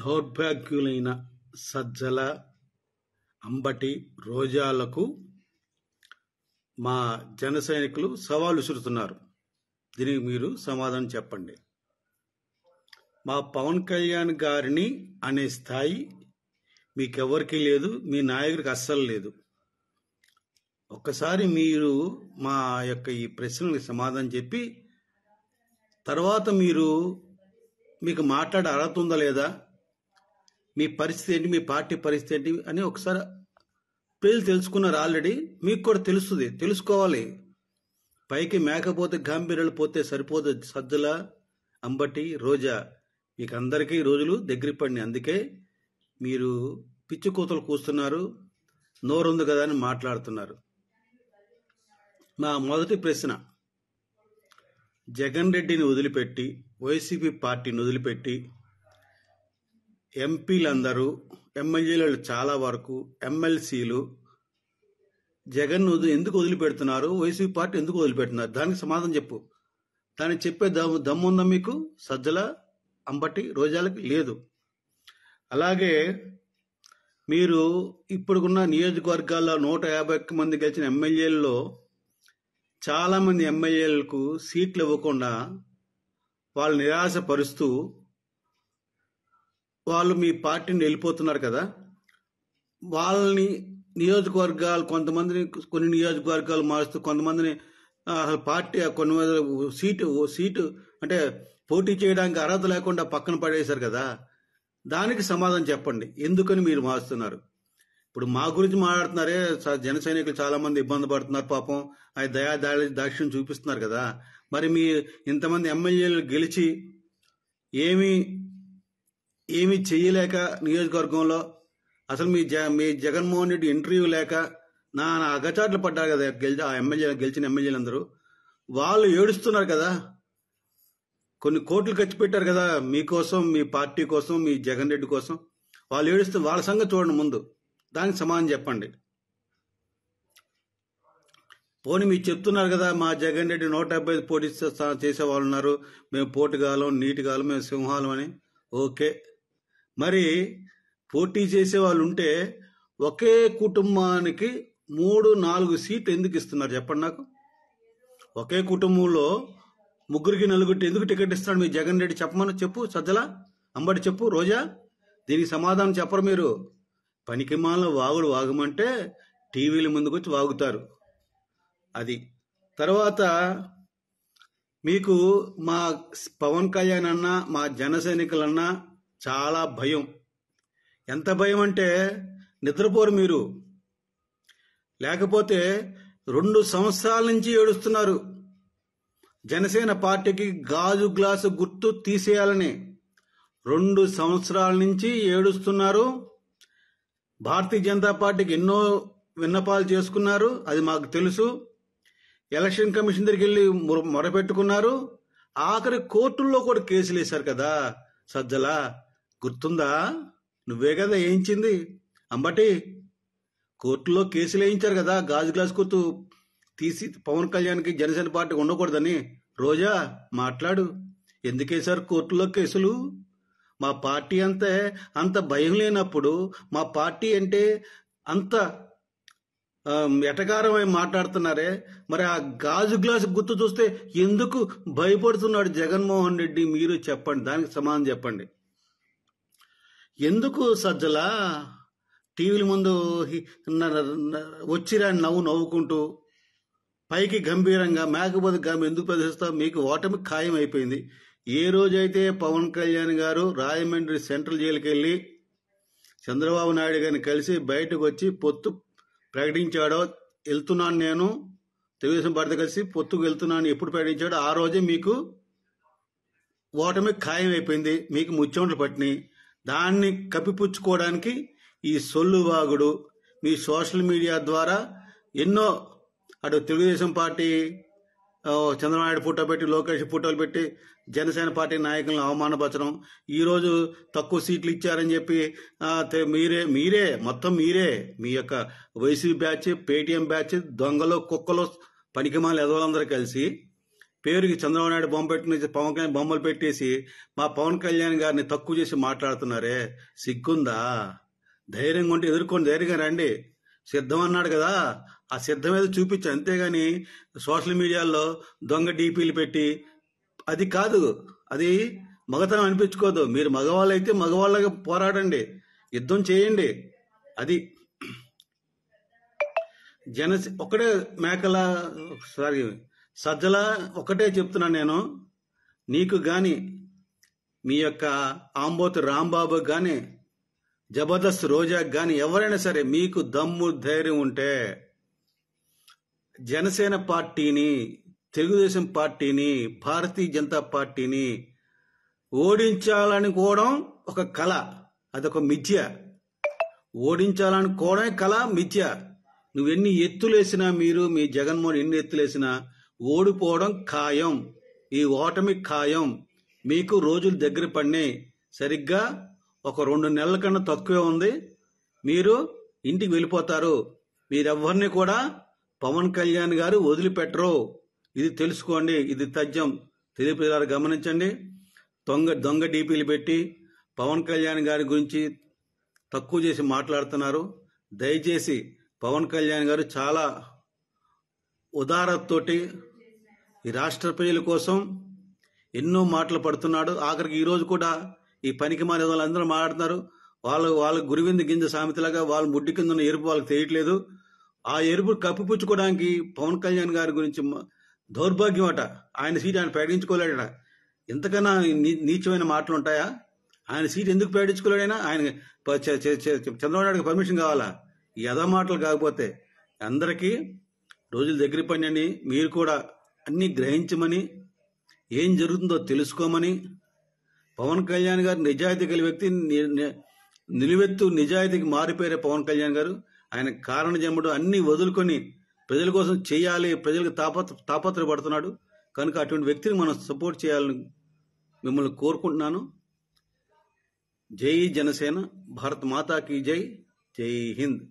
దౌర్భాగ్యులైన సజ్జల అంబటి రోజాలకు మా జన సైనికులు సవాలు విసురుతున్నారు దీనికి మీరు సమాధానం చెప్పండి మా పవన్ కళ్యాణ్ గారిని అనే స్థాయి మీకెవరికీ లేదు మీ నాయకుడికి అస్సలు లేదు ఒక్కసారి మీరు మా యొక్క ఈ ప్రశ్నలకు సమాధానం చెప్పి తర్వాత మీరు మీకు మాట్లాడే అర్హత ఉందా లేదా మీ పరిస్థితి ఏంటి మీ పార్టీ పరిస్థితి ఏంటి అని ఒకసారి ప్రజలు తెలుసుకున్నారు ఆల్రెడీ మీకు కూడా తెలుస్తుంది తెలుసుకోవాలి పైకి మేకపోతే గంభీరాలు పోతే సరిపోదు సజ్జల అంబటి రోజా మీకు అందరికీ రోజులు దగ్గర పడినాయి అందుకే మీరు పిచ్చి కూతలు కూస్తున్నారు నోరుంది కదా అని మాట్లాడుతున్నారు మా మొదటి ప్రశ్న జగన్ రెడ్డిని వదిలిపెట్టి వైసీపీ పార్టీని వదిలిపెట్టి ఎంపీలందరూ ఎమ్మెల్యేలు చాలా వరకు ఎమ్మెల్సీలు జగన్ ఎందుకు వదిలిపెడుతున్నారు వైసీపీ పార్టీ ఎందుకు వదిలిపెడుతున్నారు దానికి సమాధానం చెప్పు దాన్ని చెప్పే దమ్ము దమ్ముందా మీకు సజ్జల అంబటి రోజాలకి లేదు అలాగే మీరు ఇప్పుడున్న నియోజకవర్గాల్లో నూట యాభై ఒక్క మంది గెలిచిన ఎమ్మెల్యేల్లో చాలామంది ఎమ్మెల్యేలకు సీట్లు ఇవ్వకుండా వాళ్ళు నిరాశపరుస్తూ వాళ్ళు మీ పార్టీని వెళ్ళిపోతున్నారు కదా వాళ్ళని నియోజకవర్గాలు కొంతమందిని కొన్ని నియోజకవర్గాలు మారుస్తూ కొంతమందిని అసలు పార్టీ కొన్ని సీటు సీటు అంటే పోటీ చేయడానికి అర్హత లేకుండా పక్కన పడేశారు కదా దానికి సమాధానం చెప్పండి ఎందుకని మీరు మారుస్తున్నారు ఇప్పుడు మా గురించి మాట్లాడుతున్నారే జన సైనికులు చాలా మంది ఇబ్బంది పడుతున్నారు పాపం అది దయా దాడి దాక్ష్యం చూపిస్తున్నారు కదా మరి మీ ఇంతమంది ఎమ్మెల్యేలు గెలిచి ఏమీ ఏమీ చేయలేక నియోజకవర్గంలో అసలు మీ జ మీ జగన్మోహన్ రెడ్డి ఇంటర్వ్యూ లేక నా నా అగచాట్లు పడ్డారు కదా గెలిచి ఆ ఎమ్మెల్యే గెలిచిన ఎమ్మెల్యేలందరూ వాళ్ళు ఏడుస్తున్నారు కదా కొన్ని కోట్లు ఖర్చు పెట్టారు కదా మీకోసం మీ పార్టీ కోసం మీ జగన్ రెడ్డి కోసం వాళ్ళు ఏడుస్తూ వాళ్ళ సంగతి చూడండి ముందు దానికి సమానం చెప్పండి పోనీ మీరు చెప్తున్నారు కదా మా జగన్ రెడ్డి నూట డెబ్బై పోటీ చేసే వాళ్ళు ఉన్నారు మేము పోటీ కాలం నీటి కాలం మేము సింహాలం అని ఓకే మరి పోటీ చేసే వాళ్ళు ఉంటే ఒకే కుటుంబానికి మూడు నాలుగు సీట్లు ఎందుకు ఇస్తున్నారు చెప్పండి నాకు ఒకే కుటుంబంలో ముగ్గురికి నలుగురికి ఎందుకు టికెట్ ఇస్తాడు మీ జగన్ రెడ్డి చెప్పమని చెప్పు సజ్జల అంబటి చెప్పు రోజా దీనికి సమాధానం చెప్పరు మీరు పనికి మాల వాగుడు వాగమంటే టీవీల ముందుకు వచ్చి వాగుతారు అది తర్వాత మీకు మా పవన్ కళ్యాణ్ అన్న మా జన సైనికులన్నా చాలా భయం ఎంత భయం అంటే నిద్రపోరు మీరు లేకపోతే రెండు సంవత్సరాల నుంచి ఏడుస్తున్నారు జనసేన పార్టీకి గాజు గ్లాసు గుర్తు తీసేయాలని రెండు సంవత్సరాల నుంచి ఏడుస్తున్నారు భారతీయ జనతా పార్టీకి ఎన్నో విన్నపాలు చేసుకున్నారు అది మాకు తెలుసు ఎలక్షన్ కమిషన్ దగ్గరికి వెళ్ళి మొరపెట్టుకున్నారు ఆఖరి కోర్టుల్లో కూడా కేసులు వేశారు కదా సజ్జలా గుర్తుందా నువ్వే కదా వేయించింది అంబటి కోర్టులో కేసులు వేయించారు కదా గాజు గ్లాస్ గుర్తు తీసి పవన్ కళ్యాణ్కి జనసేన పార్టీ ఉండకూడదని రోజా మాట్లాడు ఎందుకేసారు కోర్టులో కేసులు మా పార్టీ అంతే అంత భయం లేనప్పుడు మా పార్టీ అంటే అంత ఎటకారమై మాట్లాడుతున్నారే మరి ఆ గాజు గ్లాసు గుర్తు చూస్తే ఎందుకు భయపడుతున్నాడు జగన్మోహన్ రెడ్డి మీరు చెప్పండి దానికి సమాధానం చెప్పండి ఎందుకు సజ్జలా టీవీల ముందు వచ్చిరా నవ్వు నవ్వుకుంటూ పైకి గంభీరంగా మేకపోతే గమ్ ఎందుకు ప్రదర్శిస్తావు మీకు ఓటమి ఖాయం అయిపోయింది ఏ రోజైతే పవన్ కళ్యాణ్ గారు రాజమండ్రి సెంట్రల్ జైలుకి వెళ్ళి చంద్రబాబు నాయుడు గారిని కలిసి బయటకు వచ్చి పొత్తు ప్రకటించాడో వెళ్తున్నాను నేను తెలుగుదేశం పార్టీ కలిసి పొత్తుకు వెళ్తున్నాను ఎప్పుడు ప్రకటించాడో ఆ రోజే మీకు ఓటమి ఖాయం అయిపోయింది మీకు ముచ్చోండ్లు పట్టినాయి దాన్ని కప్పిపుచ్చుకోవడానికి ఈ సొల్లువాగుడు మీ సోషల్ మీడియా ద్వారా ఎన్నో అటు తెలుగుదేశం పార్టీ చంద్రబాబు ఫోటో పెట్టి లోకేష్ ఫోటోలు పెట్టి జనసేన పార్టీ నాయకులను అవమానపరచడం ఈరోజు తక్కువ సీట్లు ఇచ్చారని చెప్పి మీరే మీరే మొత్తం మీరే మీ యొక్క వైసీపీ బ్యాచ్ పేటీఎం బ్యాచ్ దొంగలో కుక్కలో పనికిమాలు ఎదవలందరూ కలిసి పేరుకి చంద్రబాబు నాయుడు బొమ్మ పెట్టుకుని పవన్ కళ్యాణ్ బొమ్మలు పెట్టేసి మా పవన్ కళ్యాణ్ గారిని తక్కువ చేసి మాట్లాడుతున్నారే సిగ్గుందా ధైర్యంగా ఉంటే ఎదుర్కొని ధైర్యంగా రండి సిద్ధం అన్నాడు కదా ఆ సిద్ధం ఏదో చూపించు అంతేగాని సోషల్ మీడియాలో దొంగ డీపీలు పెట్టి అది కాదు అది మగతనం అనిపించుకోదు మీరు మగవాళ్ళు అయితే మగవాళ్ళగా పోరాడండి యుద్ధం చేయండి అది జనసే ఒక్కడే మేకల సారీ సజ్జల ఒకటే చెప్తున్నాను నేను నీకు కానీ మీ యొక్క ఆంబోతు రాంబాబు కానీ జబర్దస్త్ రోజాకి కానీ ఎవరైనా సరే మీకు దమ్ము ధైర్యం ఉంటే జనసేన పార్టీని తెలుగుదేశం పార్టీని భారతీయ జనతా పార్టీని ఓడించాలనుకోవడం ఒక కళ అదొక మిథ్య ఓడించాలనుకోవడమే కళ మిథ్య నువ్వెన్ని ఎత్తులేసినా మీరు మీ జగన్మోహన్ ఎన్ని ఎత్తులేసినా ఓడిపోవడం ఖాయం ఈ ఓటమి ఖాయం మీకు రోజులు దగ్గర పడినాయి సరిగ్గా ఒక రెండు నెలల కన్నా తక్కువే ఉంది మీరు ఇంటికి వెళ్ళిపోతారు మీరెవ్వరిని కూడా పవన్ కళ్యాణ్ గారు వదిలిపెట్టరు ఇది తెలుసుకోండి ఇది తథ్యం తెలుపు గమనించండి దొంగ దొంగ డీపీలు పెట్టి పవన్ కళ్యాణ్ గారి గురించి తక్కువ చేసి మాట్లాడుతున్నారు దయచేసి పవన్ కళ్యాణ్ గారు చాలా ఉదారతోటి ఈ రాష్ట్ర ప్రజల కోసం ఎన్నో మాటలు పడుతున్నాడు ఆఖరికి ఈరోజు కూడా ఈ పనికి మానే వాళ్ళందరూ మాట్లాడుతున్నారు వాళ్ళు వాళ్ళ గురివింద గింజ సామెతలాగా వాళ్ళ ముడ్డి కింద ఉన్న ఎరుపు వాళ్ళకి తెలియట్లేదు ఆ ఎరుపు కప్పిపుచ్చుకోవడానికి పవన్ కళ్యాణ్ గారి గురించి దౌర్భాగ్యం అట ఆయన సీట్ ఆయన ప్రకటించుకోలేడట ఎంతకన్నా నీచమైన మాటలు ఉంటాయా ఆయన సీట్ ఎందుకు ప్రకటించుకోలేడైనా ఆయన చంద్రబాబు నాయుడుకి పర్మిషన్ కావాలా ఎదా మాటలు కాకపోతే అందరికీ రోజులు దగ్గర పనిని మీరు కూడా అన్నీ గ్రహించమని ఏం జరుగుతుందో తెలుసుకోమని పవన్ కళ్యాణ్ గారు నిజాయితీ కలిగి వ్యక్తి నిలువెత్తు నిజాయితీకి మారిపోయారు పవన్ కళ్యాణ్ గారు ఆయన కారణ జన్ముడు అన్ని వదులుకొని ప్రజల కోసం చేయాలి ప్రజలకు తాపత్ర తాపత్రపడుతున్నాడు కనుక అటువంటి వ్యక్తిని మనం సపోర్ట్ చేయాలని మిమ్మల్ని కోరుకుంటున్నాను జై జనసేన భారత్ మాతాకి జై జై హింద్